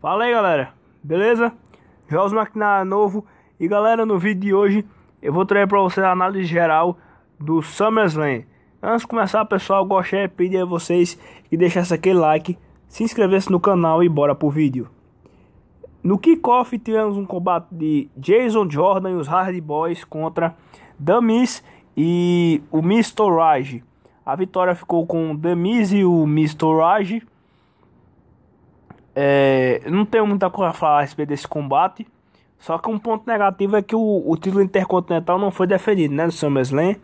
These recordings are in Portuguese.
Fala aí galera, beleza? Jogos Maquinário novo e galera, no vídeo de hoje eu vou trazer para vocês a análise geral do SummerSlam. Antes de começar, pessoal, gostaria de pedir a vocês que deixassem aquele like, se inscrevesse no canal e bora pro vídeo. No kickoff tivemos um combate de Jason Jordan e os Hard Boys contra The e o Mr. Rage. A vitória ficou com o e o Mr. Rage. É, não tenho muita coisa a falar a respeito desse combate. Só que um ponto negativo é que o, o título intercontinental não foi defendido, né, no SummerSlam.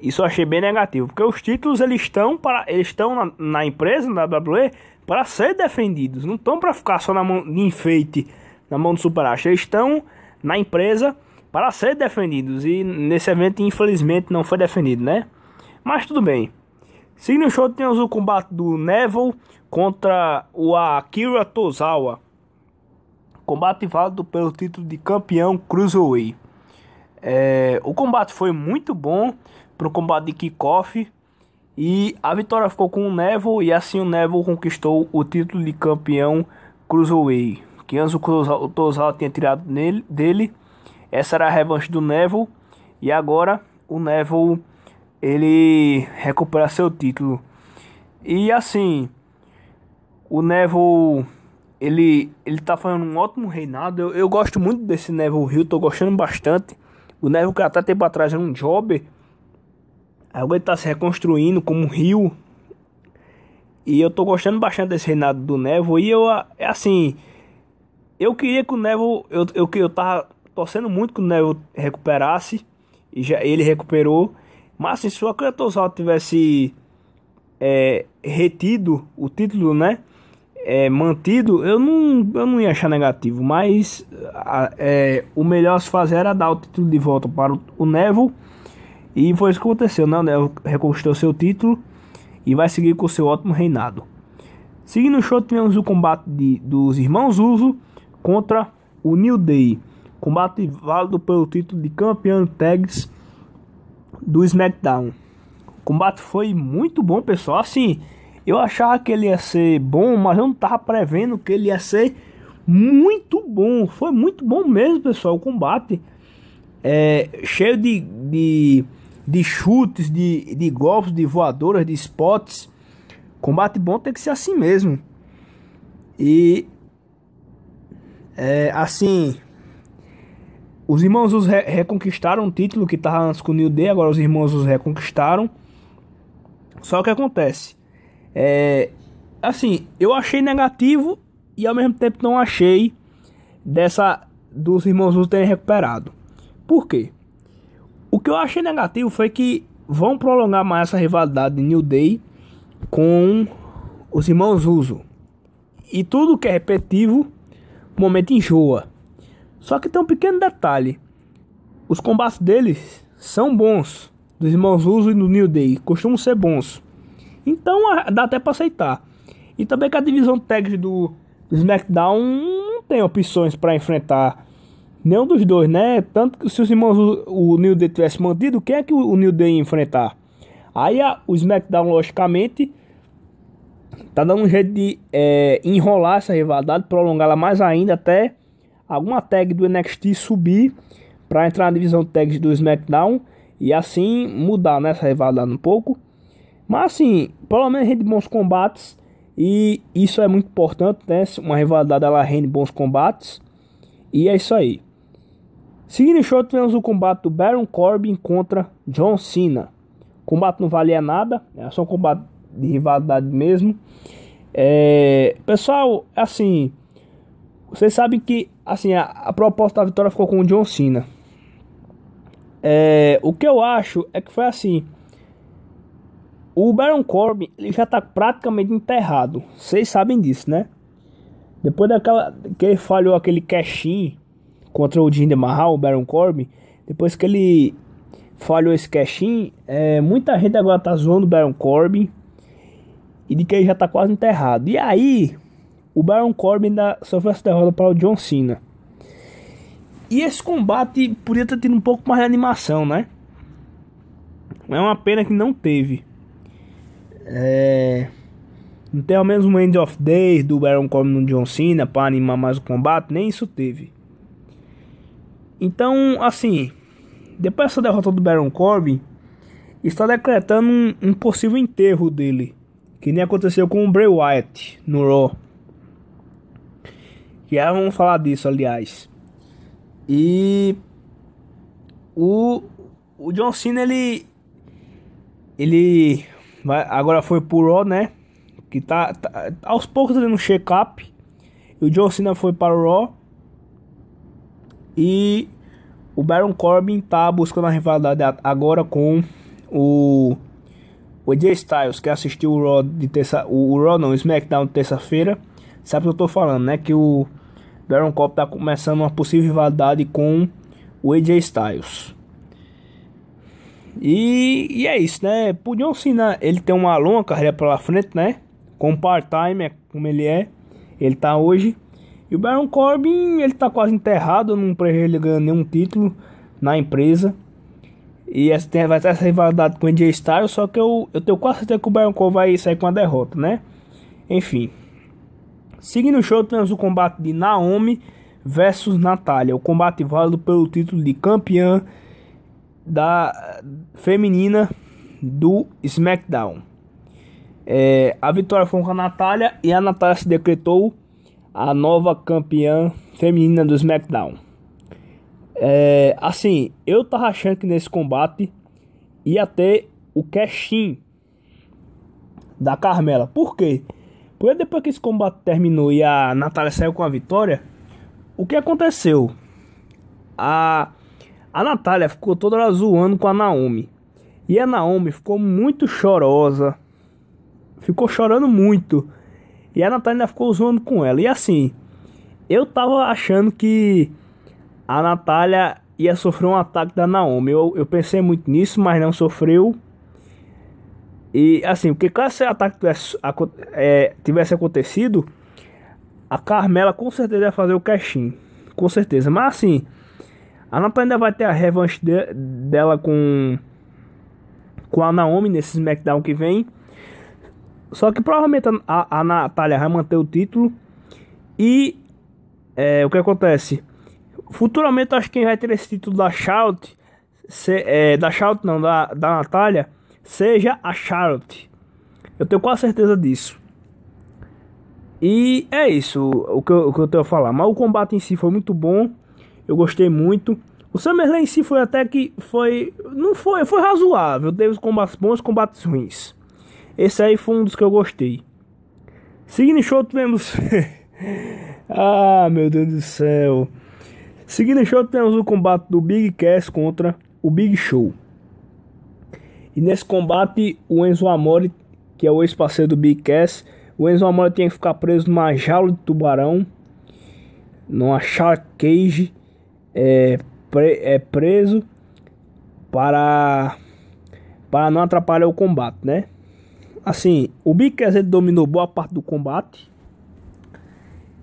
Isso eu achei bem negativo, porque os títulos eles estão para eles estão na, na, empresa, na WWE, para ser defendidos, não estão para ficar só na mão de enfeite, na mão do Superacha. Eles estão na empresa para ser defendidos e nesse evento infelizmente não foi defendido, né? Mas tudo bem. Sim, no show temos o combate do Neville contra o Akira Tozawa. Combate válido pelo título de campeão Cruiserweight. É, o combate foi muito bom para o combate de kickoff. E a vitória ficou com o Neville. E assim o Neville conquistou o título de campeão Cruiserweight. Que antes o Tozawa tinha tirado nele, dele. Essa era a revanche do Neville. E agora o Neville ele recuperar seu título. E assim, o Neville, ele, ele tá fazendo um ótimo reinado. Eu, eu gosto muito desse Neville Hill, tô gostando bastante. O Neville que até tempo atrás era um jobber. Agora ele tá se reconstruindo como um rio. E eu tô gostando bastante desse reinado do Neville. E eu, é assim, eu queria que o Neville, eu, eu, eu tava torcendo muito que o Neville recuperasse. E já ele recuperou. Mas assim, se sua Cretosal tivesse é, retido o título, né? É, mantido, eu não, eu não ia achar negativo, mas a, é, o melhor a se fazer era dar o título de volta para o, o Neville. E foi isso que aconteceu, né? O Neville reconquistou seu título e vai seguir com seu ótimo reinado. Seguindo o show, tivemos o combate de, dos irmãos Uso contra o New Day. Combate válido pelo título de campeão tags do SmackDown. O combate foi muito bom, pessoal. Assim, eu achava que ele ia ser bom, mas eu não tava prevendo que ele ia ser muito bom. Foi muito bom mesmo, pessoal, o combate. É, cheio de, de, de chutes, de, de golpes, de voadoras, de spots. Combate bom tem que ser assim mesmo. E é, assim, os irmãos os re reconquistaram o título que estava antes com o New Day, agora os irmãos os reconquistaram. Só que acontece, é, assim, eu achei negativo e ao mesmo tempo não achei dessa dos irmãos os terem recuperado. Por quê? O que eu achei negativo foi que vão prolongar mais essa rivalidade de New Day com os irmãos Uso. E tudo que é repetitivo, o momento enjoa. Só que tem um pequeno detalhe. Os combates deles são bons. Dos irmãos Uso e do New Day. Costumam ser bons. Então dá até para aceitar. E também que a divisão tag do, SmackDown não tem opções para enfrentar nenhum dos dois, né? Tanto que se os irmãos o New Day tivesse mantido, quem é que o New Day ia enfrentar? Aí a, o SmackDown, logicamente, tá dando um jeito de é, enrolar essa rivalidade, prolongá-la mais ainda até alguma tag do NXT subir para entrar na divisão de tags do SmackDown e assim mudar nessa né, rivalidade um pouco. Mas assim, pelo menos rende bons combates e isso é muito importante, né? Uma rivalidade ela rende bons combates e é isso aí. Seguindo o show, tivemos o combate do Baron Corbin contra John Cena. O combate não valia nada, é só um combate de rivalidade mesmo. É, pessoal, é assim, vocês sabem que, assim, a, a proposta da vitória ficou com o John Cena. É, o que eu acho é que foi assim. O Baron Corbin ele já está praticamente enterrado. Vocês sabem disso, né? Depois daquela que ele falhou aquele cashin contra o Jinder Mahal, o Baron Corbin, depois que ele falhou esse cashin, é, muita gente agora tá zoando o Baron Corbin e de que ele já tá quase enterrado. E aí, o Baron Corbin da, sofre essa derrota para o John Cena. E esse combate podia ter tido um pouco mais de animação, né? É uma pena que não teve. É... Não tem ao menos um End of Days do Baron Corbin no John Cena para animar mais o combate, nem isso teve. Então, assim, depois dessa derrota do Baron Corbin, está decretando um, um possível enterro dele, que nem aconteceu com o Bray Wyatt no Raw. Já vamos falar disso, aliás. E o, o John Cena ele ele vai, agora foi pro Raw, né? Que tá, tá aos poucos tá tendo um check-up. E o John Cena foi para o Raw. E o Baron Corbin tá buscando a rivalidade agora com o o AJ Styles, que assistiu o Raw de terça, o, o Raw não, o SmackDown terça-feira. Sabe o que eu tô falando, né? Que o Baron Corbin está começando uma possível rivalidade com o AJ Styles. E, e é isso, né? Por John Cena, ele tem uma longa carreira pela frente, né? Com part-time, é como ele é, ele tá hoje. E o Baron Corbin, ele tá quase enterrado, não prevejo ele ganhando nenhum título na empresa. E essa, tem, vai ter essa rivalidade com o AJ Styles, só que eu, eu tenho quase certeza que o Baron Corbin vai sair com a derrota, né? Enfim, Seguindo o show, temos o combate de Naomi versus Natália. O combate válido pelo título de campeã da feminina do SmackDown. É, a vitória foi com a Natália e a Natália se decretou a nova campeã feminina do SmackDown. É, assim, eu tava achando que nesse combate ia ter o cash da Carmela. Por quê? Porque porque é, depois que esse combate terminou e a Natália saiu com a vitória, o que aconteceu? A, a Natália ficou toda ela zoando com a Naomi. E a Naomi ficou muito chorosa. Ficou chorando muito. E a Natália ainda ficou zoando com ela. E assim, eu tava achando que a Natália ia sofrer um ataque da Naomi. Eu, eu pensei muito nisso, mas não sofreu. E assim, porque caso esse ataque tivesse, é, tivesse acontecido, a Carmela com certeza ia fazer o cashin. Com certeza. Mas assim, a Natalia ainda vai ter a revanche de, dela com, com a Naomi nesse SmackDown que vem. Só que provavelmente a, a Natália vai manter o título. E é, o que acontece? Futuramente acho que quem vai ter esse título da Shout, se, é, da Shout não, da, da Natália seja a Charlotte. Eu tenho quase certeza disso. E é isso o que, eu, o que eu tenho a falar. Mas o combate em si foi muito bom. Eu gostei muito. O Summerland em si foi até que foi. Não foi, foi razoável. Teve os combates bons e combates ruins. Esse aí foi um dos que eu gostei. Seguindo show, tivemos. ah, meu Deus do céu. Seguindo show, temos o combate do Big Cass contra o Big Show. E nesse combate, o Enzo Amore, que é o ex-parceiro do Big Cass, o Enzo Amore tinha que ficar preso numa jaula de tubarão, numa shark cage, é, pre, é preso para, para não atrapalhar o combate, né? Assim, o Big Cass ele dominou boa parte do combate,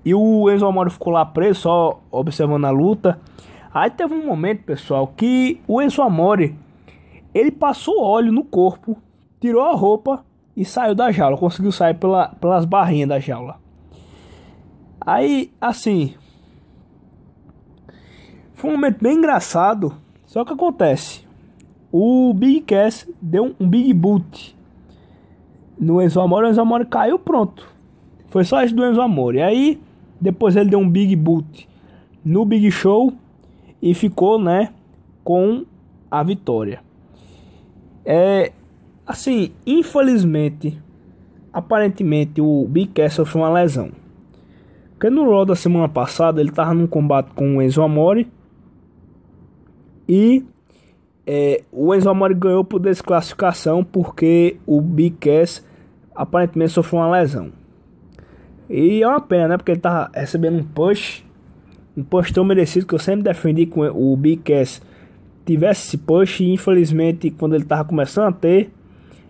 e o Enzo Amore ficou lá preso, só observando a luta. Aí teve um momento, pessoal, que o Enzo Amore ele passou óleo no corpo, tirou a roupa e saiu da jaula. Conseguiu sair pela, pelas barrinhas da jaula. Aí, assim. Foi um momento bem engraçado. Só que acontece. O Big Cass deu um Big Boot no Enzo Amore. O Enzo Amore caiu, pronto. Foi só isso do Enzo Amore. Aí, depois ele deu um Big Boot no Big Show e ficou, né, com a vitória. É, assim, infelizmente, aparentemente o Big sofreu uma lesão. Porque no Raw da semana passada ele estava num combate com o Enzo Amore. E é, o Enzo Amore ganhou por desclassificação porque o Big Cass aparentemente sofreu uma lesão. E é uma pena, né? Porque ele tá recebendo um push. Um push tão merecido que eu sempre defendi com o Big Cass tivesse esse push e infelizmente quando ele tava começando a ter,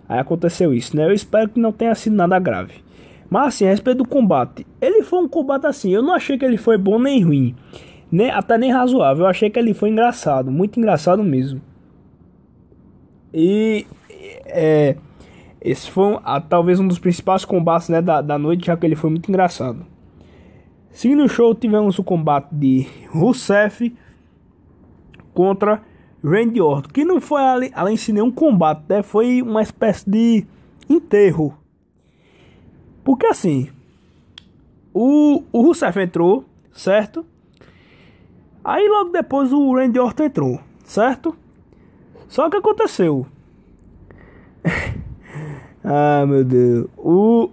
aí aconteceu isso, né? Eu espero que não tenha sido nada grave. Mas assim, a respeito do combate, ele foi um combate assim, eu não achei que ele foi bom nem ruim, nem, né? até nem razoável, eu achei que ele foi engraçado, muito engraçado mesmo. E é, esse foi a, talvez um dos principais combates né, da, da noite, já que ele foi muito engraçado. Seguindo o show, tivemos o combate de Rusev contra Randy Orton, que não foi além, além de nenhum combate, né? Foi uma espécie de enterro. Porque assim, o, o Rusev entrou, certo? Aí logo depois o Randy Orton entrou, certo? Só que aconteceu. ah, meu Deus. O,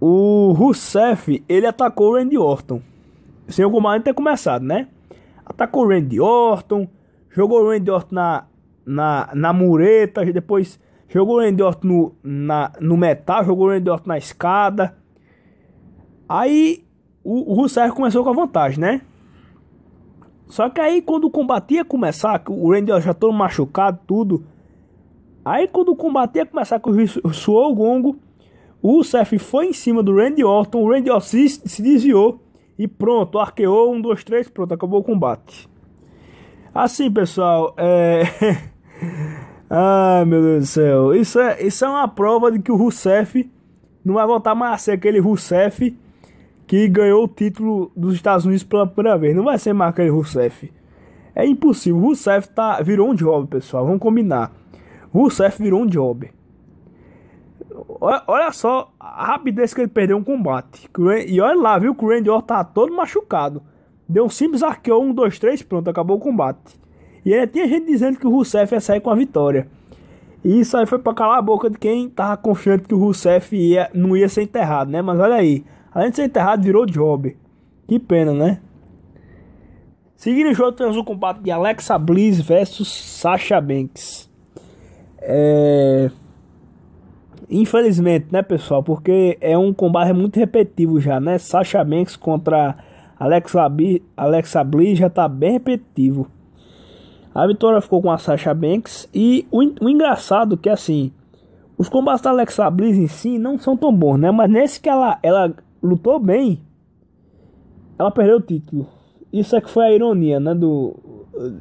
o Rusev, ele atacou o Randy Orton. Sem o combate ter começado, né? Atacou o Randy Orton, jogou o Randy Orton na, na, na mureta, depois jogou o Randy Orton no, na, no metal, jogou o Randy Orton na escada. Aí o, o Rusev começou com a vantagem, né? Só que aí quando o combate ia começar, o Randy Orton já todo machucado, tudo. Aí quando o combate ia começar, que o suou o gongo, o Rusev foi em cima do Randy Orton, o Randy Orton se, se desviou e pronto, arqueou, um, dois, três, pronto, acabou o combate. Assim, pessoal, é. Ai, meu Deus do céu. Isso é, isso é uma prova de que o Rousseff não vai voltar mais a ser aquele Rousseff que ganhou o título dos Estados Unidos pela primeira vez. Não vai ser mais aquele Rousseff. É impossível. O Rousseff tá, virou um job, pessoal. Vamos combinar. O Rousseff virou um job. Olha, olha só a rapidez que ele perdeu um combate. E olha lá, viu? O Randy Orton tá todo machucado. Deu um simples arqueou, um, dois, três, pronto, acabou o combate. E aí tinha gente dizendo que o Rousseff ia sair com a vitória. E isso aí foi para calar a boca de quem tava confiante que o Rousseff ia, não ia ser enterrado, né? Mas olha aí, além de ser enterrado, virou job. Que pena, né? Seguindo o jogo, temos o combate de Alexa Bliss versus Sasha Banks. É... Infelizmente, né, pessoal? Porque é um combate muito repetitivo já, né? Sasha Banks contra Alex, Abi, Alexa Bliss já está bem repetitivo. A vitória ficou com a Sasha Banks. E o, o engraçado que assim. Os combates da Alexa Bliss em si não são tão bons, né? Mas nesse que ela, ela lutou bem, ela perdeu o título. Isso é que foi a ironia, né? Do,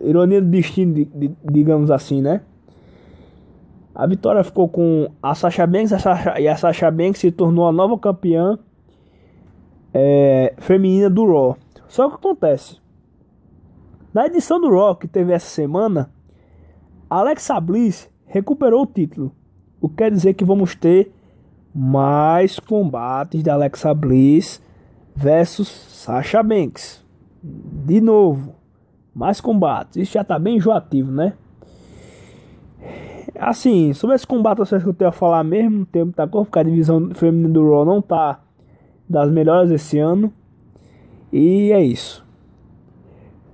ironia do destino, de, de, digamos assim, né? A vitória ficou com a Sasha Banks a Sasha, e a Sasha Banks se tornou a nova campeã é, feminina do Raw. Só que acontece, na edição do Raw que teve essa semana, Alexa Bliss recuperou o título. O que quer dizer que vamos ter mais combates da Alexa Bliss versus Sasha Banks. De novo, mais combates. Isso já tá bem enjoativo, né? Assim, sobre esse combate, eu sei que eu tenho a falar mesmo. tempo tá porque a divisão feminina do Raw não tá das melhores desse ano. E é isso.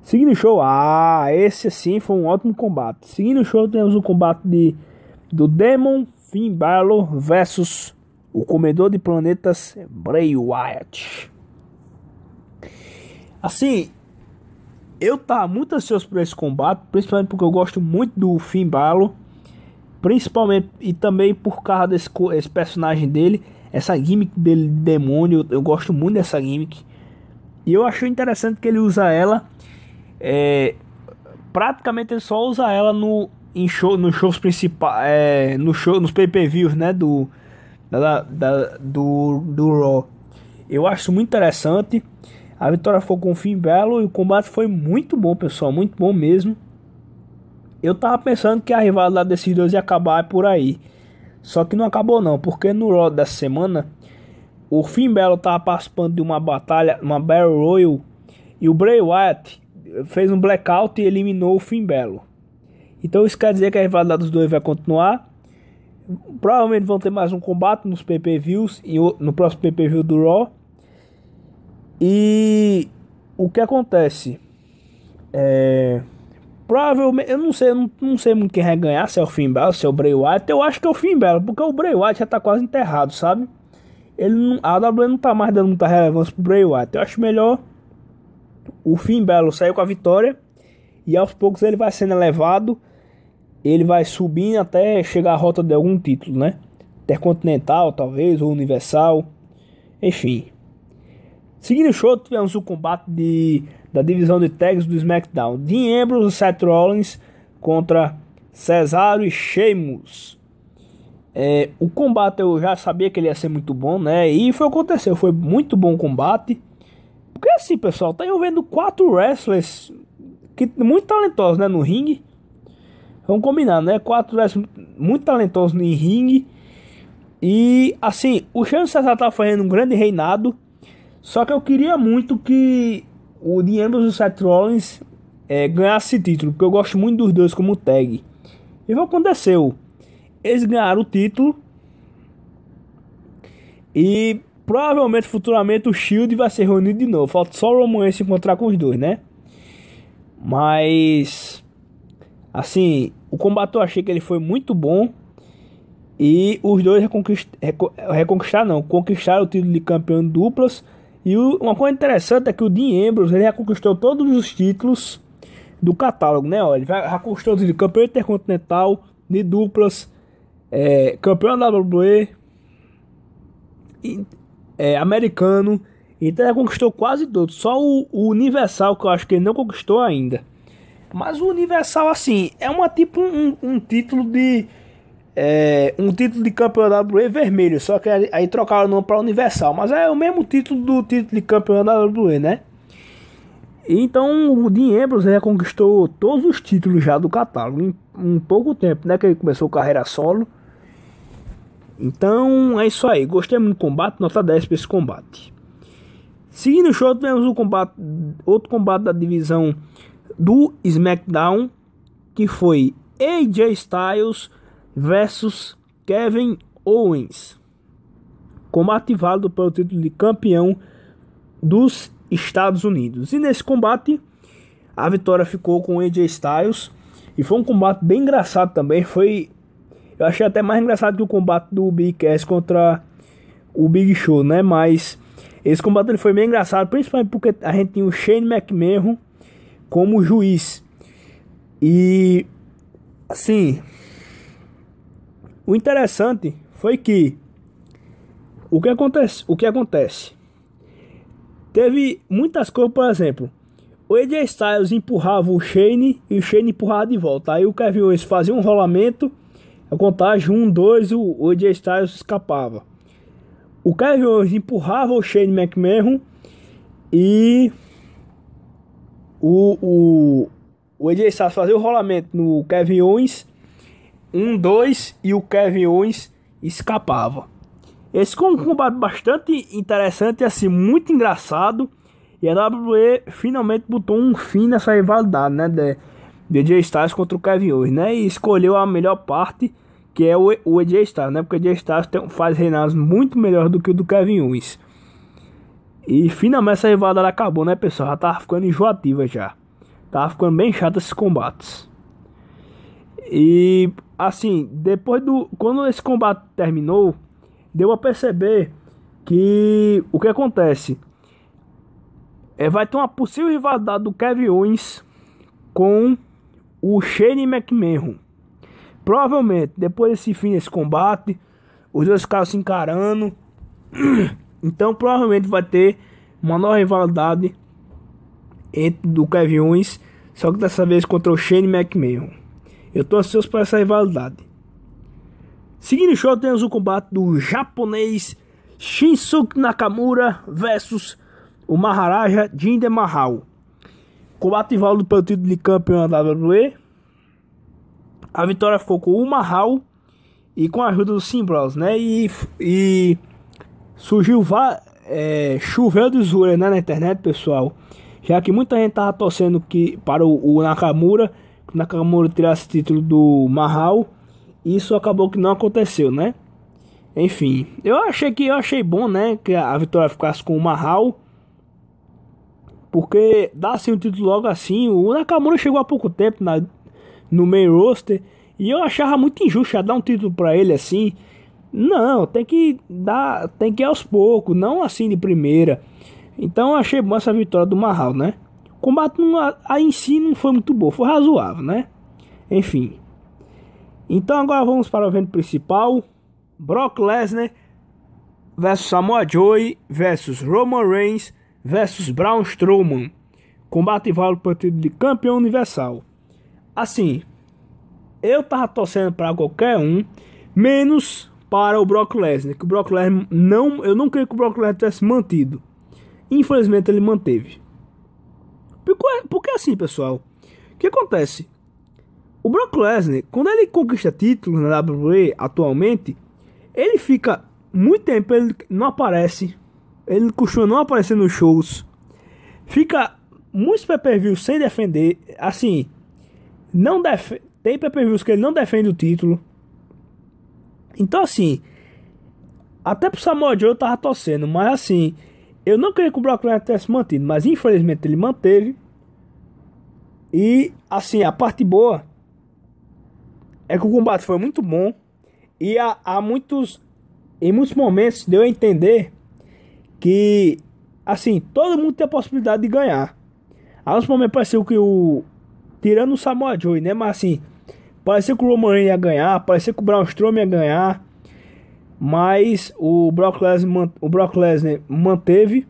Seguindo o show, ah, esse sim foi um ótimo combate. Seguindo o show, temos o combate de, do Demon Finn Balor versus o comedor de planetas Bray Wyatt. Assim, eu tá muito ansioso por esse combate, principalmente porque eu gosto muito do Finn Balor. Principalmente e também por causa desse esse personagem dele, essa gimmick dele de demônio, eu, gosto muito dessa gimmick. E eu acho interessante que ele usa ela. É, praticamente ele só usa ela no, em show, nos shows principais. É, no show, nos pay-per-views, né? Do, da, da, do, do Raw. Eu acho muito interessante. A vitória foi com o fim belo e o combate foi muito bom, pessoal. Muito bom mesmo. Eu tava pensando que a rivalidade desses dois ia acabar é por aí. Só que não acabou não, porque no Raw dessa semana, o Finn Balor tava participando de uma batalha, uma Battle Royal, e o Bray Wyatt fez um blackout e eliminou o Finn Balor. Então isso quer dizer que a rivalidade dos dois vai continuar. Provavelmente vão ter mais um combate nos PPVs e no próximo PPV do Raw. E o que acontece? É... Provavelmente, eu não sei, não, não, sei muito quem vai ganhar, se é o Finn Balor, se é o Bray Wyatt. Eu acho que é o Finn Balor, porque o Bray Wyatt já tá quase enterrado, sabe? Ele não, a WWE não tá mais dando muita relevância pro Bray Wyatt. Eu acho melhor o Finn Balor sair com a vitória e aos poucos ele vai sendo elevado, ele vai subindo até chegar à rota de algum título, né? Intercontinental, talvez, ou Universal, enfim. Seguindo o show, tivemos o combate de da divisão de tags do SmackDown. Dean Ambrose e Seth Rollins contra Cesaro e Sheamus. É, o combate eu já sabia que ele ia ser muito bom, né? E foi o que aconteceu, foi muito bom o combate. Porque assim, pessoal, tá envolvendo quatro wrestlers que muito talentosos, né, no ringue. Vamos combinar, né? Quatro wrestlers muito talentosos no ringue. E assim, o Sheamus Cesaro tá fazendo um grande reinado. Só que eu queria muito que o The Ambrose e o Seth Rollins é, esse título, porque eu gosto muito dos dois como tag. E o que aconteceu? Eles ganharam o título e provavelmente futuramente o Shield vai ser reunido de novo. Falta só o Roman se encontrar com os dois, né? Mas assim, o combate eu achei que ele foi muito bom. E os dois reconquist... reconquistaram, não, conquistaram o título de campeão duplas e o, uma coisa interessante é que o Dean Ambrose ele já conquistou todos os títulos do catálogo, né? Ó, ele já, já conquistou de campeão intercontinental de duplas, é, campeão da WWE, é, americano. Então ele conquistou quase todos. Só o, o, Universal que eu acho que ele não conquistou ainda. Mas o Universal, assim, é uma tipo um, um título de é, um título de campeão da é WWE vermelho, só que aí trocaram o nome para Universal, mas é o mesmo título do título de campeão da WWE, né? Então o Dean Ambrose já conquistou todos os títulos já do catálogo em, um pouco tempo, né? Que ele começou carreira solo. Então é isso aí, gostei muito do combate, nota 10 para esse combate. Seguindo o show, tivemos um combate, outro combate da divisão do SmackDown, que foi AJ Styles versus Kevin Owens. Combate válido pelo título de campeão dos Estados Unidos. E nesse combate, a vitória ficou com AJ Styles. E foi um combate bem engraçado também. Foi. Eu achei até mais engraçado que o combate do Big Cass contra o Big Show, né? Mas esse combate ele foi bem engraçado, principalmente porque a gente tinha o Shane McMahon como juiz. E assim, o interessante foi que o que acontece, o que acontece? Teve muitas coisas, por exemplo, o AJ Styles empurrava o Shane e o Shane empurrava de volta. Aí o Kevin Owens fazia um rolamento, a contagem 1, 2, o AJ Styles escapava. O Kevin Owens empurrava o Shane McMahon e o, o, o AJ Styles fazia o rolamento no Kevin Owens um, dois e o Kevin Owens escapava. Esse foi um combate bastante interessante, assim, muito engraçado. E a WWE finalmente botou um fim nessa rivalidade, né? De, de AJ Styles contra o Kevin Owens, né? E escolheu a melhor parte, que é o, o AJ Styles, né? Porque o AJ Styles tem, faz reinados muito melhor do que o do Kevin Owens. E finalmente essa rivalidade acabou, né, pessoal? Já tava ficando enjoativa já. Tava ficando bem chato esses combates. E assim, depois do. Quando esse combate terminou, deu a perceber que o que acontece? É, vai ter uma possível rivalidade do Kevin Owens com o Shane McMahon. Provavelmente, depois desse fim desse combate, os dois caras se encarando. Então, provavelmente vai ter uma nova rivalidade entre do Kevin Owens, só que dessa vez contra o Shane McMahon. Eu tô ansioso para essa rivalidade. Seguindo o show, temos o combate do japonês Shinsuke Nakamura versus o Maharaja Jinder Mahal. Combate válido pelo título de campeão da WWE. A vitória ficou com o Mahal e com a ajuda do Simbros, né? E, e surgiu é, choveu de zoeira né, na internet, pessoal. Já que muita gente tava torcendo que, para o, o Nakamura Nakamura tirasse título do Mahal. Isso acabou que não aconteceu, né? Enfim, eu achei que eu achei bom, né, que a vitória ficasse com o Mahal. Porque dá assim o um título logo assim, o Nakamura chegou há pouco tempo na no main roster e eu achava muito injusto dar um título para ele assim. Não, tem que dar, tem que ir aos poucos, não assim de primeira. Então eu achei bom essa vitória do Mahal, né? combate não, a, em si não foi muito bom, foi razoável, né? Enfim. Então agora vamos para o evento principal. Brock Lesnar versus Samoa Joe versus Roman Reigns versus Braun Strowman. Combate válido para o título de campeão universal. Assim, eu tava torcendo para qualquer um, menos para o Brock Lesnar, que o Brock Lesnar não, eu não creio que o Brock Lesnar tivesse mantido. Infelizmente ele manteve. Porque é, assim, pessoal, o que acontece? O Brock Lesnar, quando ele conquista títulos na WWE atualmente, ele fica muito tempo, ele não aparece. Ele costuma não aparecer nos shows. Fica muitos pay sem defender. Assim, não def tem pay que ele não defende o título. Então, assim, até pro Samoa Joe eu tava torcendo, mas assim, eu não queria que o Brock Lesnar tivesse mantido, mas infelizmente ele manteve. E assim, a parte boa é que o combate foi muito bom e há, há muitos em muitos momentos deu a entender que assim, todo mundo tem a possibilidade de ganhar. Há uns momentos pareceu que o tirando o Samoa Joe, né, mas assim, pareceu que o Roman ia ganhar, pareceu que o Braun Strowman ia ganhar, mas o Brock Lesnar, o Brock Lesnar manteve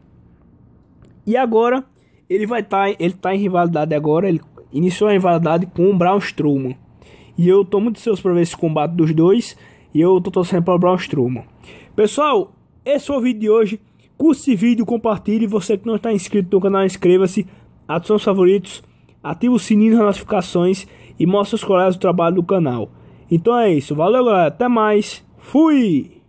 e agora ele vai estar, tá, ele tá em rivalidade agora, ele iniciou a rivalidade com o Braun Strowman. E eu tô muito ansioso para ver esse combate dos dois. E eu tô torcendo para o Braun Strowman. Pessoal, esse foi o vídeo de hoje. Curte esse vídeo, compartilhe. Você que não está inscrito no canal, inscreva-se. Adicione os favoritos. Ative o sininho das notificações. E mostre aos colegas o trabalho do canal. Então é isso. Valeu, galera. Até mais. Fui!